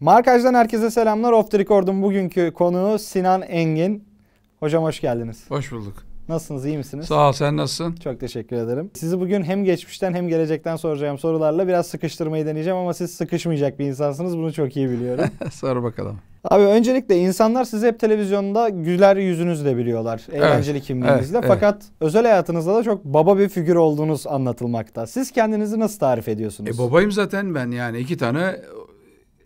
Markajdan herkese selamlar. Off the Record'un bugünkü konuğu Sinan Engin. Hocam hoş geldiniz. Hoş bulduk. Nasılsınız, iyi misiniz? Sağ ol, sen nasılsın? Çok teşekkür ederim. Sizi bugün hem geçmişten hem gelecekten soracağım sorularla biraz sıkıştırmayı deneyeceğim ama siz sıkışmayacak bir insansınız. Bunu çok iyi biliyorum. Sor bakalım. Abi öncelikle insanlar sizi hep televizyonda güler yüzünüzle biliyorlar. Eğlenceli evet, kimliğinizle. Evet, Fakat evet. özel hayatınızda da çok baba bir figür olduğunuz anlatılmakta. Siz kendinizi nasıl tarif ediyorsunuz? E babayım zaten ben yani. iki tane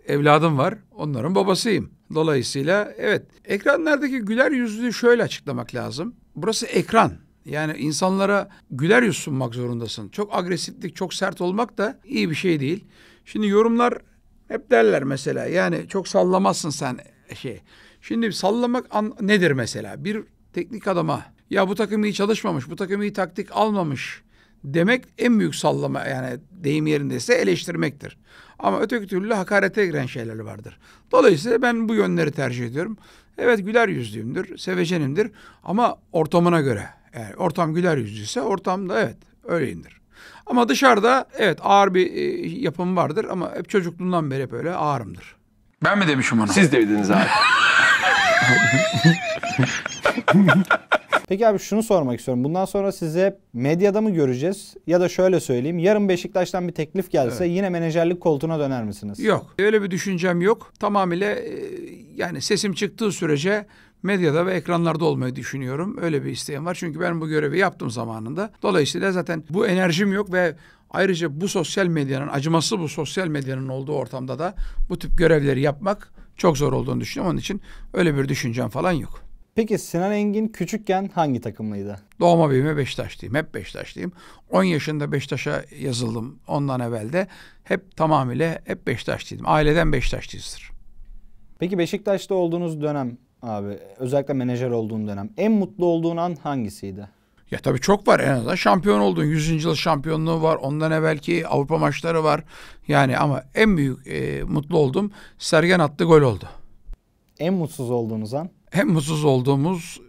evladım var. Onların babasıyım. Dolayısıyla evet ekranlardaki güler yüzlü şöyle açıklamak lazım. Burası ekran. Yani insanlara güler yüz sunmak zorundasın. Çok agresiflik, çok sert olmak da iyi bir şey değil. Şimdi yorumlar hep derler mesela. Yani çok sallamazsın sen şey. Şimdi sallamak an nedir mesela? Bir teknik adama ya bu takım iyi çalışmamış, bu takım iyi taktik almamış demek en büyük sallama yani deyim yerindeyse eleştirmektir. Ama öteki türlü hakarete giren şeyler vardır. Dolayısıyla ben bu yönleri tercih ediyorum. Evet güler yüzlüyümdür, sevecenimdir ama ortamına göre. Yani ortam güler yüzlüyse ortamda evet öyleyimdir. Ama dışarıda evet ağır bir e, yapım vardır ama hep çocukluğumdan beri hep öyle ağırımdır. Ben mi demişim onu? Siz dediniz abi. Peki abi şunu sormak istiyorum. Bundan sonra size medyada mı göreceğiz? Ya da şöyle söyleyeyim. Yarın Beşiktaş'tan bir teklif gelse evet. yine menajerlik koltuğuna döner misiniz? Yok. Öyle bir düşüncem yok. Tamamıyla e, yani sesim çıktığı sürece medyada ve ekranlarda olmayı düşünüyorum. Öyle bir isteğim var. Çünkü ben bu görevi yaptım zamanında. Dolayısıyla zaten bu enerjim yok ve ayrıca bu sosyal medyanın acımasız bu sosyal medyanın olduğu ortamda da bu tip görevleri yapmak çok zor olduğunu düşünüyorum. Onun için öyle bir düşüncem falan yok. Peki Sinan Engin küçükken hangi takımlıydı? Doğma büyüme Beşiktaşlıyım. Hep Beşiktaşlıyım. 10 yaşında Beşiktaş'a yazıldım. Ondan evvel de hep tamamıyla hep Beşiktaşlıydım. Aileden Beşiktaşlıyızdır. Peki Beşiktaş'ta olduğunuz dönem abi özellikle menajer olduğun dönem en mutlu olduğun an hangisiydi? Ya tabii çok var en azından şampiyon oldun. 100. yıl şampiyonluğu var. Ondan evvelki Avrupa maçları var. Yani ama en büyük e, mutlu oldum. Sergen attı gol oldu. En mutsuz olduğunuz an? hem mutsuz olduğumuz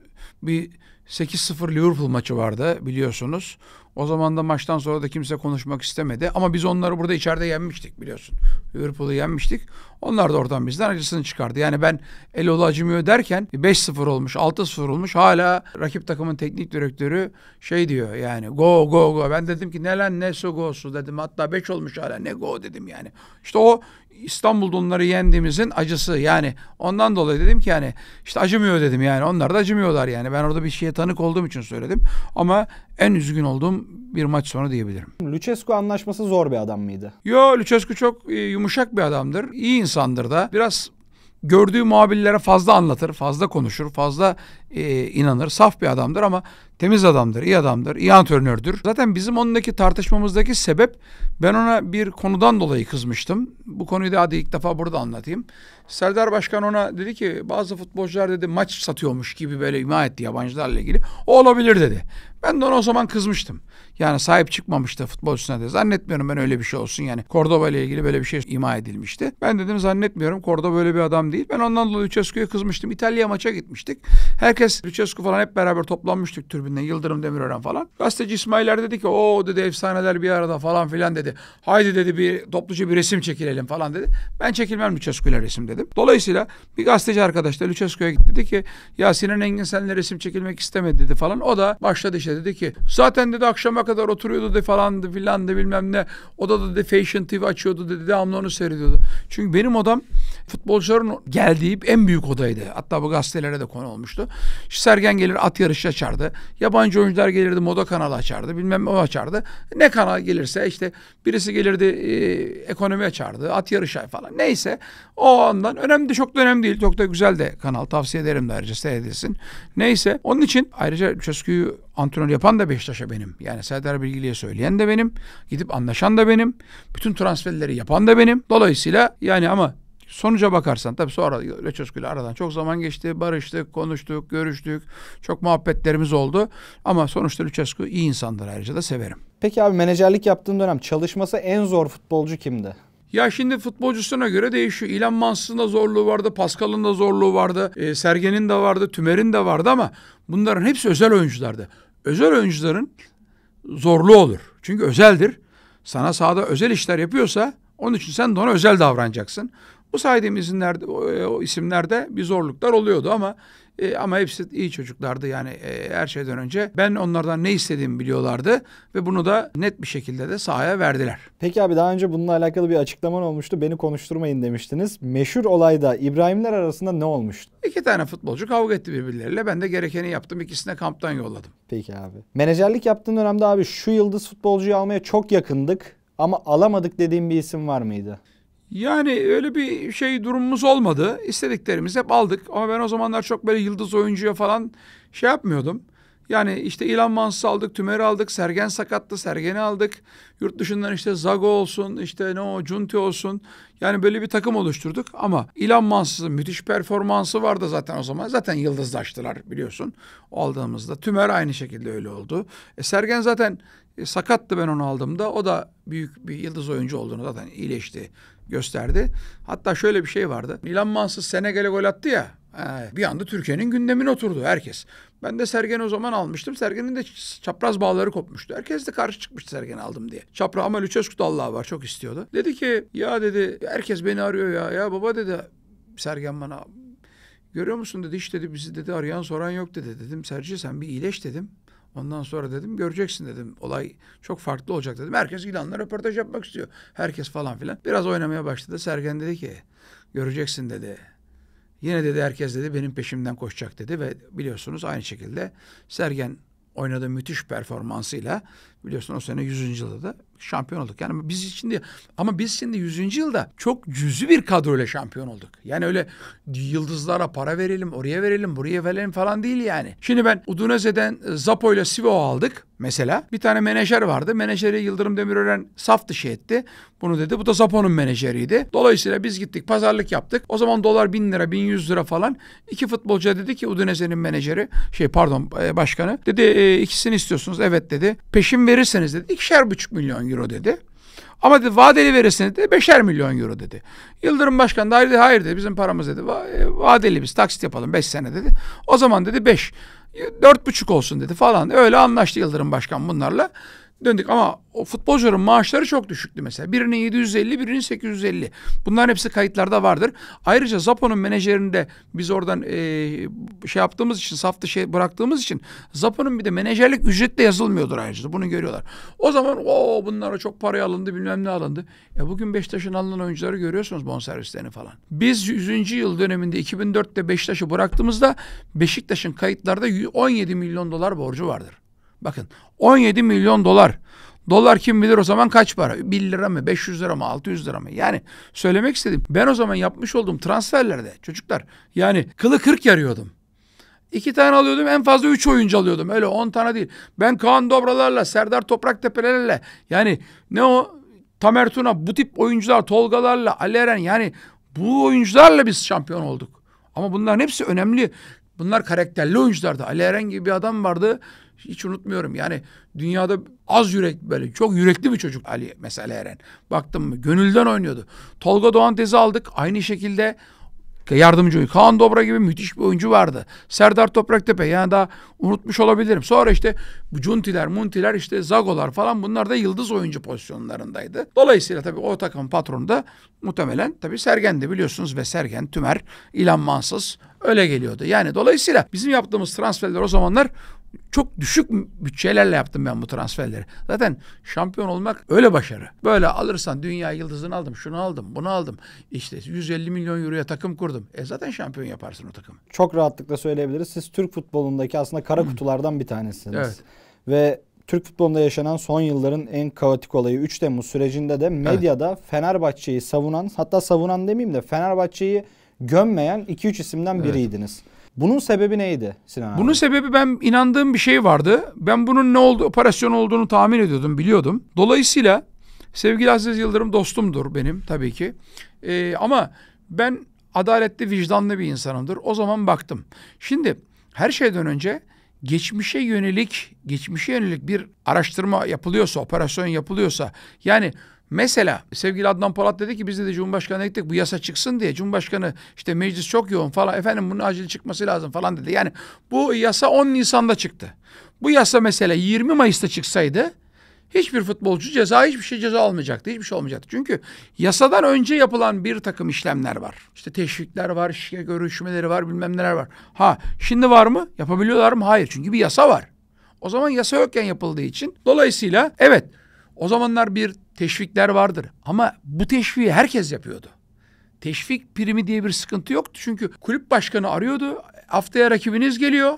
bir 8-0 Liverpool maçı vardı biliyorsunuz. O zaman da maçtan sonra da kimse konuşmak istemedi. Ama biz onları burada içeride yenmiştik biliyorsun. Liverpool'u yenmiştik. Onlar da oradan bizden acısını çıkardı. Yani ben el acımıyor derken 5-0 olmuş, 6-0 olmuş. Hala rakip takımın teknik direktörü şey diyor yani go go go. Ben dedim ki ne lan ne so go'su dedim. Hatta 5 olmuş hala ne go dedim yani. İşte o İstanbul'da onları yendiğimizin acısı yani ondan dolayı dedim ki yani işte acımıyor dedim yani onlar da acımıyorlar yani ben orada bir şeye tanık olduğum için söyledim ama en üzgün olduğum bir maç sonra diyebilirim. Lucescu anlaşması zor bir adam mıydı? Yo Lucescu çok e, yumuşak bir adamdır. İyi insandır da. Biraz gördüğü muhabirlere fazla anlatır, fazla konuşur, fazla e, inanır. Saf bir adamdır ama Temiz adamdır, iyi adamdır, iyi antrenördür. Zaten bizim onundaki tartışmamızdaki sebep ben ona bir konudan dolayı kızmıştım. Bu konuyu da hadi ilk defa burada anlatayım. Serdar Başkan ona dedi ki bazı futbolcular dedi maç satıyormuş gibi böyle ima etti yabancılarla ilgili. O olabilir dedi. Ben de ona o zaman kızmıştım. Yani sahip çıkmamıştı futbolcusuna da. Zannetmiyorum ben öyle bir şey olsun yani. Cordoba ile ilgili böyle bir şey ima edilmişti. Ben dedim zannetmiyorum Cordoba böyle bir adam değil. Ben ondan dolayı Lucescu'ya kızmıştım. İtalya maça gitmiştik. Herkes Lucescu falan hep beraber toplanmıştık türbe tribünden Yıldırım Demirören falan. Gazeteci İsmailer dedi ki o dedi efsaneler bir arada falan filan dedi. Haydi dedi bir topluca bir resim çekilelim falan dedi. Ben çekilmem Lüçescu'yla resim dedim. Dolayısıyla bir gazeteci arkadaş da Lüçescu'ya gitti dedi ki ya Sinan Engin seninle resim çekilmek istemedi dedi falan. O da başladı işte dedi ki zaten dedi akşama kadar oturuyordu dedi falan filan filandı bilmem ne. Odada dedi Fashion TV açıyordu dedi devamlı onu seyrediyordu. Çünkü benim odam futbolcuların geldiği en büyük odaydı. Hatta bu gazetelere de konu olmuştu. Sergen gelir at yarışı açardı. Yabancı oyuncular gelirdi moda kanalı açardı bilmem o açardı. Ne kanal gelirse işte birisi gelirdi e, ekonomi açardı at yarışı falan neyse. O andan önemli çok da önemli değil çok da güzel de kanal tavsiye ederim de ayrıca seyredilsin. Neyse onun için ayrıca Lucescu'yu antrenör yapan da Beşiktaş'a benim. Yani Serdar Bilgili'ye söyleyen de benim. Gidip anlaşan da benim. Bütün transferleri yapan da benim. Dolayısıyla yani ama sonuca bakarsan tabii sonra Leçoskuyla aradan çok zaman geçti. Barıştık, konuştuk, görüştük. Çok muhabbetlerimiz oldu. Ama sonuçta Lucescu iyi insandır ayrıca da severim. Peki abi menajerlik yaptığın dönem çalışması en zor futbolcu kimdi? Ya şimdi futbolcusuna göre değişiyor. İlan Mansız'ın da zorluğu vardı, Pascal'ın da zorluğu vardı, e, Sergen'in de vardı, Tümer'in de vardı ama bunların hepsi özel oyunculardı. Özel oyuncuların zorlu olur. Çünkü özeldir. Sana sahada özel işler yapıyorsa onun için sen de ona özel davranacaksın. Bu saydığım isimlerde, o isimlerde bir zorluklar oluyordu ama e, ama hepsi iyi çocuklardı yani e, her şeyden önce. Ben onlardan ne istediğimi biliyorlardı ve bunu da net bir şekilde de sahaya verdiler. Peki abi daha önce bununla alakalı bir açıklaman olmuştu. Beni konuşturmayın demiştiniz. Meşhur olayda İbrahimler arasında ne olmuştu? İki tane futbolcu kavga etti birbirleriyle. Ben de gerekeni yaptım. İkisine kamptan yolladım. Peki abi. Menajerlik yaptığın dönemde abi şu yıldız futbolcuyu almaya çok yakındık ama alamadık dediğim bir isim var mıydı? Yani öyle bir şey durumumuz olmadı. İstediklerimizi hep aldık. Ama ben o zamanlar çok böyle yıldız oyuncuya falan şey yapmıyordum. Yani işte Elon Musk'ı aldık, Tümer'i aldık, Sergen sakattı, Sergen'i aldık. Yurt dışından işte Zago olsun, işte ne o Cunti olsun. Yani böyle bir takım oluşturduk ama Elon Musk'ın müthiş performansı vardı zaten o zaman. Zaten yıldızlaştılar biliyorsun aldığımızda. Tümer aynı şekilde öyle oldu. E, Sergen zaten e, sakattı ben onu aldığımda. O da büyük bir yıldız oyuncu olduğunu zaten iyileşti, gösterdi. Hatta şöyle bir şey vardı. Elon Mansız Senegal'e gol attı ya bir anda Türkiye'nin gündemine oturdu herkes. Ben de Sergen'i o zaman almıştım. Sergen'in de çapraz bağları kopmuştu. Herkes de karşı çıkmıştı Sergen'i aldım diye. Çapra ama Lüçescu Allah var çok istiyordu. Dedi ki ya dedi herkes beni arıyor ya. Ya baba dedi Sergen bana görüyor musun dedi iş dedi bizi dedi arayan soran yok dedi. Dedim Serci sen bir iyileş dedim. Ondan sonra dedim göreceksin dedim. Olay çok farklı olacak dedim. Herkes ilanla röportaj yapmak istiyor. Herkes falan filan. Biraz oynamaya başladı. Sergen dedi ki göreceksin dedi. Yine dedi herkes dedi benim peşimden koşacak dedi ve biliyorsunuz aynı şekilde Sergen oynadığı müthiş performansıyla biliyorsunuz o sene 100. yılda da şampiyon olduk. Yani biz şimdi ama biz şimdi 100. yılda çok cüzü bir kadroyla şampiyon olduk. Yani öyle yıldızlara para verelim, oraya verelim, buraya verelim falan değil yani. Şimdi ben Udinese'den e, Zapo ile Sivo aldık mesela. Bir tane menajer vardı. Menajeri Yıldırım Demirören saf dışı etti. Bunu dedi. Bu da Zapo'nun menajeriydi. Dolayısıyla biz gittik pazarlık yaptık. O zaman dolar bin lira, bin yüz lira falan. İki futbolcu dedi ki Udinese'nin menajeri şey pardon e, başkanı dedi e, ikisini istiyorsunuz. Evet dedi. Peşin verirseniz dedi ikişer buçuk milyon euro euro dedi. Ama dedi vadeli verirsin dedi beşer milyon euro dedi. Yıldırım Başkan da hayır dedi, hayır dedi bizim paramız dedi. E, vadeli biz taksit yapalım beş sene dedi. O zaman dedi beş dört buçuk olsun dedi falan. Öyle anlaştı Yıldırım Başkan bunlarla döndük ama o futbolcuların maaşları çok düşüktü mesela. Birinin 750, birinin 850. Bunların hepsi kayıtlarda vardır. Ayrıca Zapo'nun menajerinde biz oradan e, şey yaptığımız için, saftı şey bıraktığımız için Zapo'nun bir de menajerlik de yazılmıyordur ayrıca. Bunu görüyorlar. O zaman o bunlara çok paraya alındı, bilmem ne alındı. E bugün Beşiktaş'ın alınan oyuncuları görüyorsunuz bonservislerini falan. Biz 100. yıl döneminde 2004'te Beşiktaş'ı bıraktığımızda Beşiktaş'ın kayıtlarda 17 milyon dolar borcu vardır. Bakın 17 milyon dolar. Dolar kim bilir o zaman kaç para? 1 lira mı, 500 lira mı, 600 lira mı? Yani söylemek istedim. Ben o zaman yapmış olduğum transferlerde çocuklar yani kılı kırk yarıyordum. İki tane alıyordum en fazla üç oyuncu alıyordum. Öyle on tane değil. Ben Kaan Dobralarla, Serdar Topraktepelerle yani ne o Tamer Tuna bu tip oyuncular Tolgalarla, Ali Eren yani bu oyuncularla biz şampiyon olduk. Ama bunların hepsi önemli. Bunlar karakterli oyunculardı. Ali Eren gibi bir adam vardı hiç unutmuyorum. Yani dünyada az yürek böyle çok yürekli bir çocuk Ali mesela Eren. Baktım mı gönülden oynuyordu. Tolga Doğan tezi aldık. Aynı şekilde yardımcı oyuncu. Kaan Dobra gibi müthiş bir oyuncu vardı. Serdar Topraktepe yani daha unutmuş olabilirim. Sonra işte Cuntiler, Muntiler işte Zagolar falan bunlar da yıldız oyuncu pozisyonlarındaydı. Dolayısıyla tabii o takım patronu da muhtemelen tabii Sergen'di biliyorsunuz ve Sergen, Tümer, İlan Mansız öyle geliyordu. Yani dolayısıyla bizim yaptığımız transferler o zamanlar çok düşük bütçelerle yaptım ben bu transferleri. Zaten şampiyon olmak öyle başarı. Böyle alırsan dünya yıldızını aldım, şunu aldım, bunu aldım. İşte 150 milyon euroya takım kurdum. E zaten şampiyon yaparsın o takımı. Çok rahatlıkla söyleyebiliriz. Siz Türk futbolundaki aslında kara Hı. Hmm. kutulardan bir tanesiniz. Evet. Ve Türk futbolunda yaşanan son yılların en kaotik olayı 3 Temmuz sürecinde de medyada evet. Fenerbahçe'yi savunan hatta savunan demeyeyim de Fenerbahçe'yi gömmeyen 2-3 isimden evet. biriydiniz. Bunun sebebi neydi Sinan abi? Bunun sebebi ben inandığım bir şey vardı. Ben bunun ne oldu operasyon olduğunu tahmin ediyordum, biliyordum. Dolayısıyla sevgili Aziz Yıldırım dostumdur benim tabii ki. Ee, ama ben adaletli, vicdanlı bir insanımdır. O zaman baktım. Şimdi her şeyden önce geçmişe yönelik, geçmişe yönelik bir araştırma yapılıyorsa, operasyon yapılıyorsa yani Mesela sevgili Adnan Polat dedi ki biz de Cumhurbaşkanı'na gittik bu yasa çıksın diye. Cumhurbaşkanı işte meclis çok yoğun falan efendim bunun acil çıkması lazım falan dedi. Yani bu yasa 10 Nisan'da çıktı. Bu yasa mesela 20 Mayıs'ta çıksaydı hiçbir futbolcu ceza hiçbir şey ceza almayacaktı. Hiçbir şey olmayacaktı. Çünkü yasadan önce yapılan bir takım işlemler var. İşte teşvikler var, şike görüşmeleri var, bilmem neler var. Ha şimdi var mı? Yapabiliyorlar mı? Hayır. Çünkü bir yasa var. O zaman yasa yokken yapıldığı için. Dolayısıyla evet o zamanlar bir teşvikler vardır. Ama bu teşviği herkes yapıyordu. Teşvik primi diye bir sıkıntı yoktu. Çünkü kulüp başkanı arıyordu. Haftaya rakibiniz geliyor.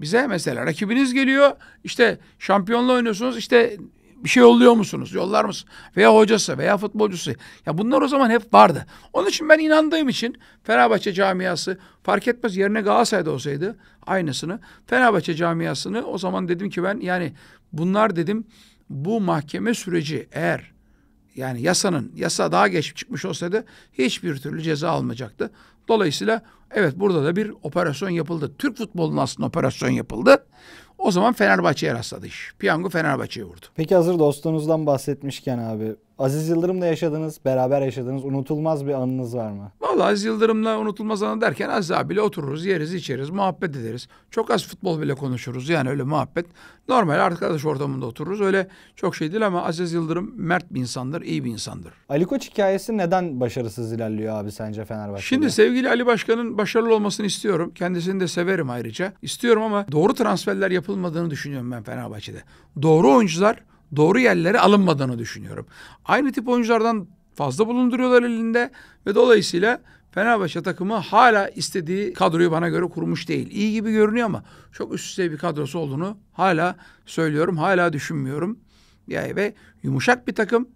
Bize mesela rakibiniz geliyor. İşte şampiyonla oynuyorsunuz. İşte bir şey yolluyor musunuz? Yollar mısınız? Veya hocası veya futbolcusu. Ya bunlar o zaman hep vardı. Onun için ben inandığım için Fenerbahçe camiası fark etmez yerine Galatasaray'da olsaydı aynısını. Fenerbahçe camiasını o zaman dedim ki ben yani bunlar dedim bu mahkeme süreci eğer yani yasanın yasa daha geç çıkmış olsaydı hiçbir türlü ceza almayacaktı. Dolayısıyla evet burada da bir operasyon yapıldı. Türk futbolunun aslında operasyon yapıldı. O zaman Fenerbahçe'ye rastladı iş. Piyango Fenerbahçe'ye vurdu. Peki hazır dostunuzdan bahsetmişken abi Aziz Yıldırım'la yaşadığınız, beraber yaşadığınız unutulmaz bir anınız var mı? Vallahi Aziz Yıldırım'la unutulmaz anı derken Aziz abiyle otururuz, yeriz, içeriz, muhabbet ederiz. Çok az futbol bile konuşuruz yani öyle muhabbet. Normal arkadaş ortamında otururuz. Öyle çok şey değil ama Aziz Yıldırım mert bir insandır, iyi bir insandır. Ali Koç hikayesi neden başarısız ilerliyor abi sence Fenerbahçe'de? Şimdi sevgili Ali Başkan'ın başarılı olmasını istiyorum. Kendisini de severim ayrıca. İstiyorum ama doğru transferler yapılmadığını düşünüyorum ben Fenerbahçe'de. Doğru oyuncular doğru yerlere alınmadığını düşünüyorum. Aynı tip oyunculardan fazla bulunduruyorlar elinde ve dolayısıyla Fenerbahçe takımı hala istediği kadroyu bana göre kurmuş değil. İyi gibi görünüyor ama çok üst düzey bir kadrosu olduğunu hala söylüyorum, hala düşünmüyorum. Yani ve yumuşak bir takım,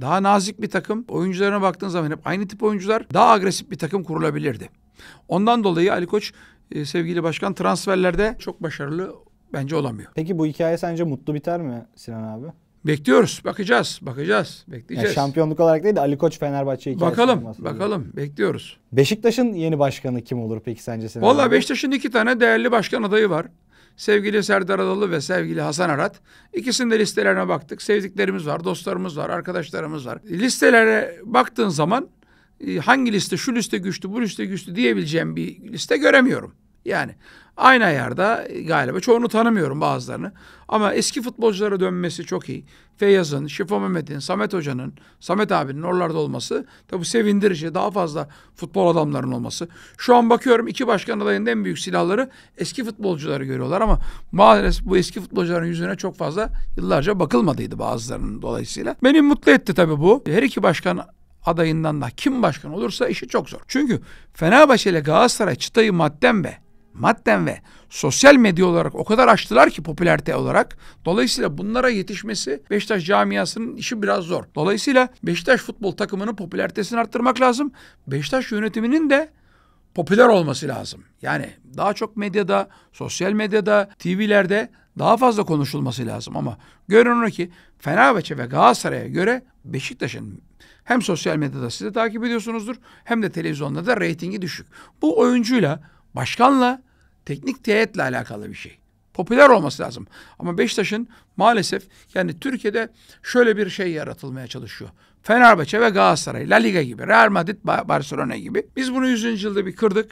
daha nazik bir takım. Oyuncularına baktığın zaman hep aynı tip oyuncular. Daha agresif bir takım kurulabilirdi. Ondan dolayı Ali Koç e, sevgili başkan transferlerde çok başarılı bence olamıyor. Peki bu hikaye sence mutlu biter mi Sinan abi? Bekliyoruz, bakacağız, bakacağız, bekleyeceğiz. Yani şampiyonluk olarak değil de Ali Koç Fenerbahçe hikayesi. Bakalım, bakalım, diyor. bekliyoruz. Beşiktaş'ın yeni başkanı kim olur peki sence Sinan Valla Beşiktaş'ın iki tane değerli başkan adayı var. Sevgili Serdar Adalı ve sevgili Hasan Arat. İkisinin de listelerine baktık. Sevdiklerimiz var, dostlarımız var, arkadaşlarımız var. Listelere baktığın zaman e, hangi liste şu liste güçlü, bu liste güçlü diyebileceğim bir liste göremiyorum. Yani aynı ayarda galiba çoğunu tanımıyorum bazılarını. Ama eski futbolculara dönmesi çok iyi. Feyyaz'ın, Şifa Mehmet'in, Samet Hoca'nın, Samet abinin oralarda olması tabii sevindirici. Daha fazla futbol adamlarının olması. Şu an bakıyorum iki başkan adayının en büyük silahları eski futbolcuları görüyorlar ama maalesef bu eski futbolcuların yüzüne çok fazla yıllarca bakılmadıydı bazılarının dolayısıyla. Beni mutlu etti tabi bu. Her iki başkan adayından da kim başkan olursa işi çok zor. Çünkü Fenerbahçe ile Galatasaray çıtayı madden be madden ve sosyal medya olarak o kadar açtılar ki popülerite olarak. Dolayısıyla bunlara yetişmesi Beşiktaş camiasının işi biraz zor. Dolayısıyla Beşiktaş futbol takımının popülaritesini arttırmak lazım. Beşiktaş yönetiminin de popüler olması lazım. Yani daha çok medyada, sosyal medyada, TV'lerde daha fazla konuşulması lazım ama görünür ki Fenerbahçe ve Galatasaray'a göre Beşiktaş'ın hem sosyal medyada siz de takip ediyorsunuzdur hem de televizyonda da reytingi düşük. Bu oyuncuyla başkanla teknik teyitle alakalı bir şey. Popüler olması lazım. Ama Beşiktaş'ın maalesef yani Türkiye'de şöyle bir şey yaratılmaya çalışıyor. Fenerbahçe ve Galatasaray, La Liga gibi, Real Madrid, Barcelona gibi. Biz bunu 100. yılda bir kırdık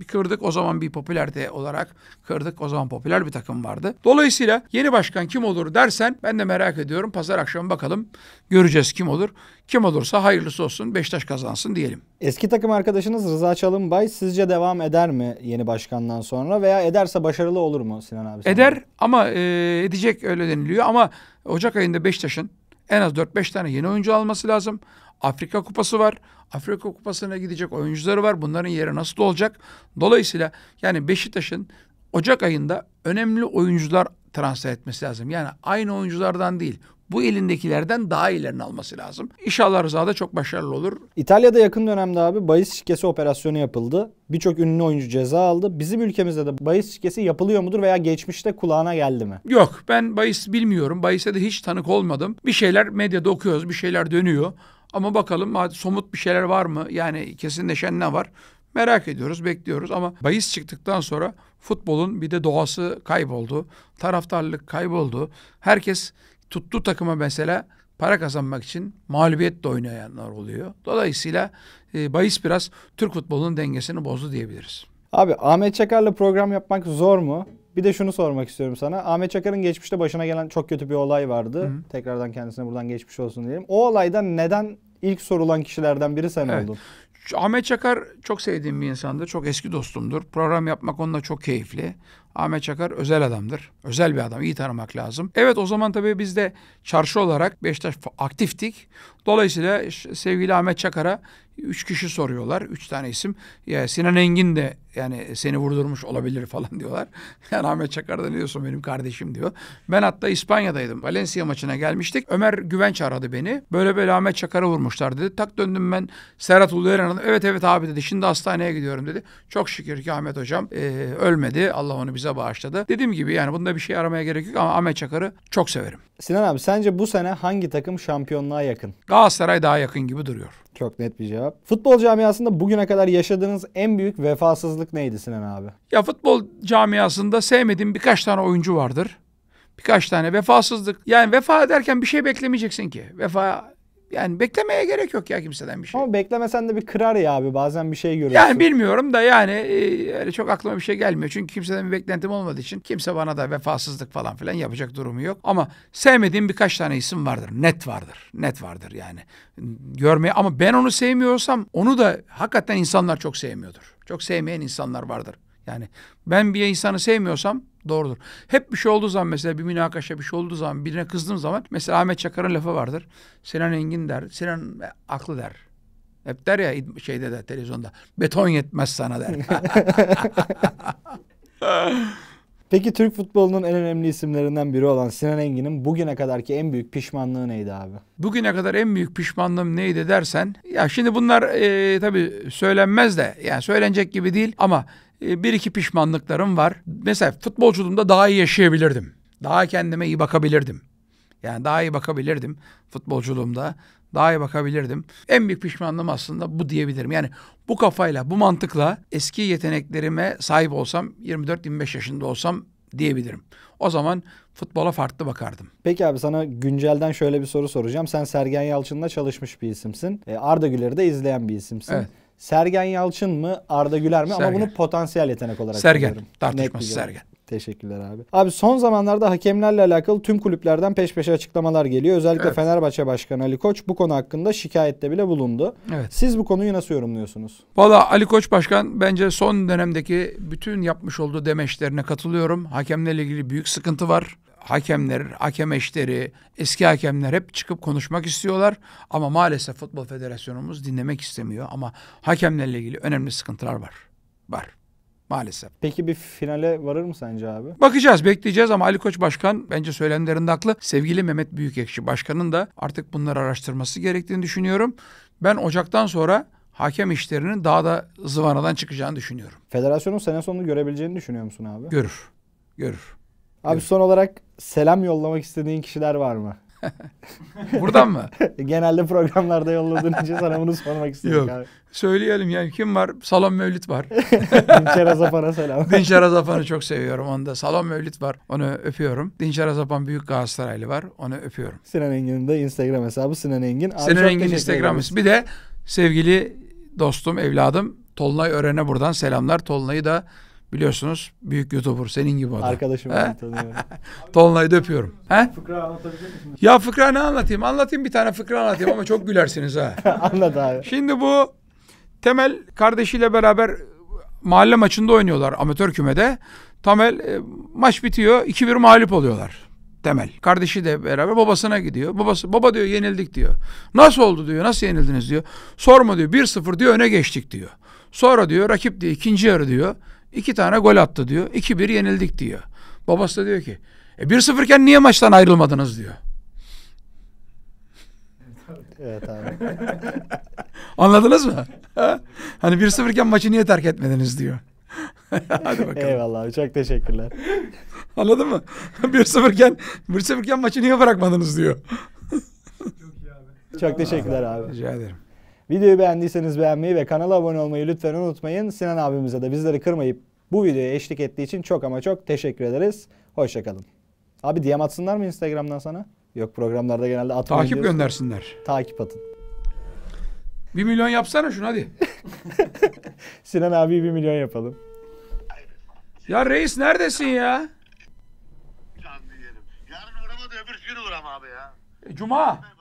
bir kırdık. O zaman bir popülerde olarak kırdık. O zaman popüler bir takım vardı. Dolayısıyla yeni başkan kim olur dersen ben de merak ediyorum. Pazar akşamı bakalım göreceğiz kim olur. Kim olursa hayırlısı olsun Beşiktaş kazansın diyelim. Eski takım arkadaşınız Rıza Çalınbay sizce devam eder mi yeni başkandan sonra veya ederse başarılı olur mu Sinan abi? Sana? Eder ama e, edecek öyle deniliyor ama Ocak ayında Beşiktaş'ın en az 4-5 tane yeni oyuncu alması lazım. Afrika Kupası var. Afrika Kupası'na gidecek oyuncuları var. Bunların yeri nasıl olacak? Dolayısıyla yani Beşiktaş'ın Ocak ayında önemli oyuncular transfer etmesi lazım. Yani aynı oyunculardan değil. Bu elindekilerden daha ilerini alması lazım. İnşallah da çok başarılı olur. İtalya'da yakın dönemde abi bahis şikesi operasyonu yapıldı. Birçok ünlü oyuncu ceza aldı. Bizim ülkemizde de bahis şikesi yapılıyor mudur veya geçmişte kulağına geldi mi? Yok ben bahis bilmiyorum. Bahise de hiç tanık olmadım. Bir şeyler medyada okuyoruz, bir şeyler dönüyor. Ama bakalım somut bir şeyler var mı? Yani kesinleşen ne var? Merak ediyoruz, bekliyoruz ama bahis çıktıktan sonra futbolun bir de doğası kayboldu. Taraftarlık kayboldu. Herkes tuttu takıma mesela para kazanmak için mağlubiyetle oynayanlar oluyor. Dolayısıyla e, bahis biraz Türk futbolunun dengesini bozdu diyebiliriz. Abi Ahmet Çakar'la program yapmak zor mu? Bir de şunu sormak istiyorum sana. Ahmet Çakar'ın geçmişte başına gelen çok kötü bir olay vardı. Hı-hı. Tekrardan kendisine buradan geçmiş olsun diyelim. O olayda neden ilk sorulan kişilerden biri sen evet. oldun? Ahmet Çakar çok sevdiğim bir insandır. Çok eski dostumdur. Program yapmak onunla çok keyifli. Ahmet Çakar özel adamdır. Özel bir adam. İyi tanımak lazım. Evet o zaman tabii biz de çarşı olarak Beşiktaş aktiftik. Dolayısıyla sevgili Ahmet Çakar'a Üç kişi soruyorlar. Üç tane isim. Ya Sinan Engin de yani seni vurdurmuş olabilir falan diyorlar. Yani Ahmet Çakar da ne diyorsun benim kardeşim diyor. Ben hatta İspanya'daydım. Valencia maçına gelmiştik. Ömer Güvenç aradı beni. Böyle böyle Ahmet Çakar'a vurmuşlar dedi. Tak döndüm ben Serhat Uluyer Evet evet abi dedi. Şimdi hastaneye gidiyorum dedi. Çok şükür ki Ahmet hocam e, ölmedi. Allah onu bize bağışladı. Dediğim gibi yani bunda bir şey aramaya gerek yok ama Ahmet Çakar'ı çok severim. Sinan abi sence bu sene hangi takım şampiyonluğa yakın? Galatasaray daha yakın gibi duruyor. Çok net bir cevap. Futbol camiasında bugüne kadar yaşadığınız en büyük vefasızlık neydi Sinan abi? Ya futbol camiasında sevmediğim birkaç tane oyuncu vardır. Birkaç tane vefasızlık. Yani vefa derken bir şey beklemeyeceksin ki. Vefa yani beklemeye gerek yok ya kimseden bir şey. Ama beklemesen de bir kırar ya abi bazen bir şey görüyorsun. Yani bilmiyorum da yani e, öyle çok aklıma bir şey gelmiyor. Çünkü kimseden bir beklentim olmadığı için kimse bana da vefasızlık falan filan yapacak durumu yok. Ama sevmediğim birkaç tane isim vardır. Net vardır. Net vardır yani. Görmeye ama ben onu sevmiyorsam onu da hakikaten insanlar çok sevmiyordur. Çok sevmeyen insanlar vardır. Yani ben bir insanı sevmiyorsam doğrudur. Hep bir şey olduğu zaman mesela bir münakaşa bir şey olduğu zaman birine kızdığım zaman mesela Ahmet Çakar'ın lafı vardır. Sinan Engin der. Sinan aklı der. Hep der ya şeyde de televizyonda. Beton yetmez sana der. Peki Türk futbolunun en önemli isimlerinden biri olan Sinan Engin'in bugüne kadarki en büyük pişmanlığı neydi abi? Bugüne kadar en büyük pişmanlığım neydi dersen ya şimdi bunlar e, tabii söylenmez de yani söylenecek gibi değil ama e, bir iki pişmanlıklarım var. Mesela futbolculuğumda daha iyi yaşayabilirdim. Daha kendime iyi bakabilirdim. Yani daha iyi bakabilirdim futbolculuğumda. Daha iyi bakabilirdim. En büyük pişmanlığım aslında bu diyebilirim. Yani bu kafayla, bu mantıkla eski yeteneklerime sahip olsam, 24-25 yaşında olsam diyebilirim. O zaman futbola farklı bakardım. Peki abi sana güncelden şöyle bir soru soracağım. Sen Sergen Yalçın'la çalışmış bir isimsin. E, Arda Güler'i de izleyen bir isimsin. Evet. Sergen Yalçın mı Arda Güler mi? Sergen. Ama bunu potansiyel yetenek olarak Sergen. Tartışması Sergen. Teşekkürler abi. Abi son zamanlarda hakemlerle alakalı tüm kulüplerden peş peşe açıklamalar geliyor. Özellikle evet. Fenerbahçe Başkanı Ali Koç bu konu hakkında şikayette bile bulundu. Evet. Siz bu konuyu nasıl yorumluyorsunuz? Valla Ali Koç Başkan bence son dönemdeki bütün yapmış olduğu demeçlerine katılıyorum. Hakemlerle ilgili büyük sıkıntı var hakemler, hakem eşleri, eski hakemler hep çıkıp konuşmak istiyorlar. Ama maalesef Futbol Federasyonumuz dinlemek istemiyor. Ama hakemlerle ilgili önemli sıkıntılar var. Var maalesef. Peki bir finale varır mı sence abi? Bakacağız, bekleyeceğiz ama Ali Koç Başkan bence söylemlerinde haklı. Sevgili Mehmet Büyükekşi Başkan'ın da artık bunları araştırması gerektiğini düşünüyorum. Ben Ocak'tan sonra hakem işlerinin daha da zıvanadan çıkacağını düşünüyorum. Federasyonun sene sonunu görebileceğini düşünüyor musun abi? Görür. Görür. Abi görür. son olarak selam yollamak istediğin kişiler var mı? Buradan mı? Genelde programlarda yolladığın için sana bunu sormak istedim. Abi. Söyleyelim yani kim var? Salon Mevlid var. Dinçer Azapan'a selam. Dinçer Azapan'ı çok seviyorum. Onda Salon Mevlid var. Onu öpüyorum. Dinçer Azapan büyük Galatasaraylı var. Onu öpüyorum. Sinan Engin'in de Instagram hesabı Sinan Engin. Abi Sinan Engin Instagram Bir de sevgili dostum, evladım Tolunay Ören'e buradan selamlar. Tolunay'ı da Biliyorsunuz büyük YouTuber senin gibi adam. Arkadaşım tanıyorum. Tonlayı döpüyorum. He? Fıkra anlatabilir misin? Ya fıkra ne anlatayım? Anlatayım bir tane fıkra anlatayım ama çok gülersiniz ha. Anlat abi. Şimdi bu Temel kardeşiyle beraber mahalle maçında oynuyorlar amatör kümede. Temel e, maç bitiyor 2-1 mağlup oluyorlar. Temel. Kardeşi de beraber babasına gidiyor. Babası baba diyor yenildik diyor. Nasıl oldu diyor. Nasıl yenildiniz diyor. Sorma diyor. 1-0 diyor öne geçtik diyor. Sonra diyor rakip diyor ikinci yarı diyor. İki tane gol attı diyor. 2 bir yenildik diyor. Babası da diyor ki e 1-0 niye maçtan ayrılmadınız diyor. Evet abi. Anladınız mı? Ha? hani bir sıfırken maçı niye terk etmediniz diyor. Hadi bakalım. Eyvallah abi çok teşekkürler. Anladın mı? Bir sıfırken, bir sıfırken maçı niye bırakmadınız diyor. çok, çok teşekkürler abi. Rica ederim. Videoyu beğendiyseniz beğenmeyi ve kanala abone olmayı lütfen unutmayın. Sinan abimize de bizleri kırmayıp bu videoya eşlik ettiği için çok ama çok teşekkür ederiz. Hoşçakalın. Abi DM atsınlar mı Instagram'dan sana? Yok programlarda genelde atmayın Takip diyorsun. göndersinler. Takip atın. Bir milyon yapsana şunu hadi. Sinan abi bir milyon yapalım. Ya reis neredesin ya? Canlı yerim. Yarın uğramadı öbür gün uğram abi ya. E, Cuma.